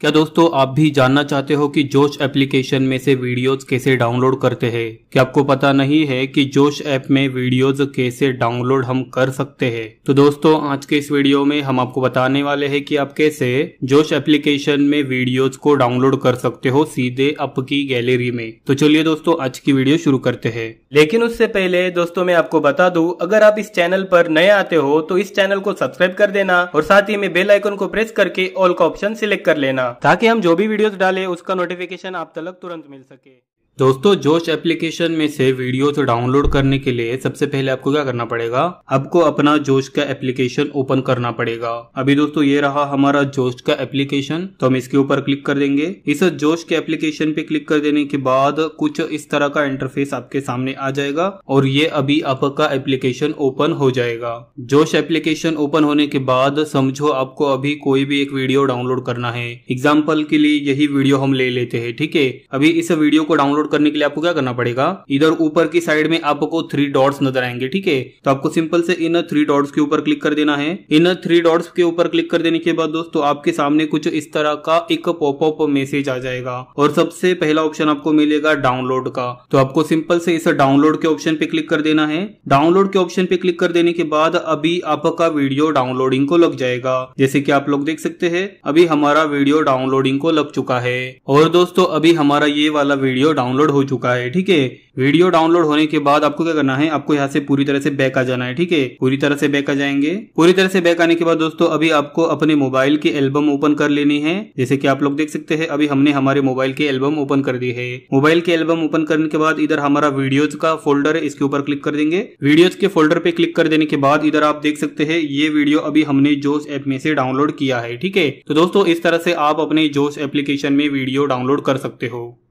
क्या दोस्तों आप भी जानना चाहते हो कि जोश एप्लीकेशन में से वीडियोस कैसे डाउनलोड करते हैं क्या आपको पता नहीं है कि जोश ऐप में वीडियोस कैसे डाउनलोड हम कर सकते हैं तो दोस्तों आज के इस वीडियो में हम आपको बताने वाले हैं कि आप कैसे जोश एप्लीकेशन में वीडियोस को डाउनलोड कर सकते हो सीधे आपकी गैलरी में तो चलिए दोस्तों आज की वीडियो शुरू करते हैं लेकिन उससे पहले दोस्तों मैं आपको बता दू अगर आप इस चैनल पर नए आते हो तो इस चैनल को सब्सक्राइब कर देना और साथ ही में बेल आइकन को प्रेस करके ऑल का ऑप्शन सिलेक्ट कर लेना ताकि हम जो भी वीडियोस डालें उसका नोटिफिकेशन आप तक तुरंत मिल सके दोस्तों जोश एप्लीकेशन में से वीडियो तो डाउनलोड करने के लिए सबसे पहले आपको क्या करना पड़ेगा आपको अपना जोश का एप्लीकेशन ओपन करना पड़ेगा अभी दोस्तों ये रहा हमारा जोश का एप्लीकेशन तो हम इसके ऊपर क्लिक कर देंगे इस जोश के एप्लीकेशन पे क्लिक कर देने के बाद कुछ इस तरह का इंटरफेस आपके सामने आ जाएगा और ये अभी आपका एप्लीकेशन ओपन हो जाएगा जोश एप्लीकेशन ओपन होने के बाद समझो आपको अभी कोई भी एक वीडियो डाउनलोड करना है एग्जाम्पल के लिए यही वीडियो हम ले लेते हैं ठीक है अभी इस वीडियो को डाउनलोड डाउनलोड करने के लिए आपको क्या करना पड़ेगा इधर ऊपर की साइड में आपको थ्री डॉट्स नजर आएंगे ठीक है तो आपको सिंपल से इन थ्री डॉट्स के ऊपर क्लिक कर देना है इन थ्री डॉट्स के ऊपर क्लिक कर देने के बाद दोस्तों आपके सामने कुछ इस तरह का एक पॉपअप मैसेज आ जाएगा और सबसे पहला ऑप्शन आपको मिलेगा डाउनलोड का तो आपको सिंपल से इस डाउनलोड के ऑप्शन पे क्लिक कर देना है डाउनलोड के ऑप्शन पे क्लिक कर देने के बाद अभी आपका वीडियो डाउनलोडिंग को लग जाएगा जैसे कि आप लोग देख सकते हैं अभी हमारा वीडियो डाउनलोडिंग को लग चुका है और दोस्तों अभी हमारा ये वाला वीडियो डाउनलोड डाउनलोड हो चुका है ठीक है वीडियो डाउनलोड होने के बाद आपको क्या करना है आपको यहाँ से पूरी तरह से बैक आ जाना है ठीक है पूरी तरह से बैक आ जाएंगे पूरी तरह से बैक आने के बाद दोस्तों अभी आपको अपने मोबाइल की एल्बम ओपन कर लेनी है जैसे कि आप लोग देख सकते हैं अभी हमने हमारे मोबाइल की एल्बम ओपन कर दी है मोबाइल की एल्बम ओपन करने के बाद इधर हमारा वीडियोज का फोल्डर है इसके ऊपर क्लिक कर देंगे वीडियोज के फोल्डर पे क्लिक कर देने के बाद इधर आप देख सकते हैं ये वीडियो अभी हमने जोश ऐप में से डाउनलोड किया है ठीक है तो दोस्तों इस तरह से आप अपने जोश एप्लीकेशन में वीडियो डाउनलोड कर सकते हो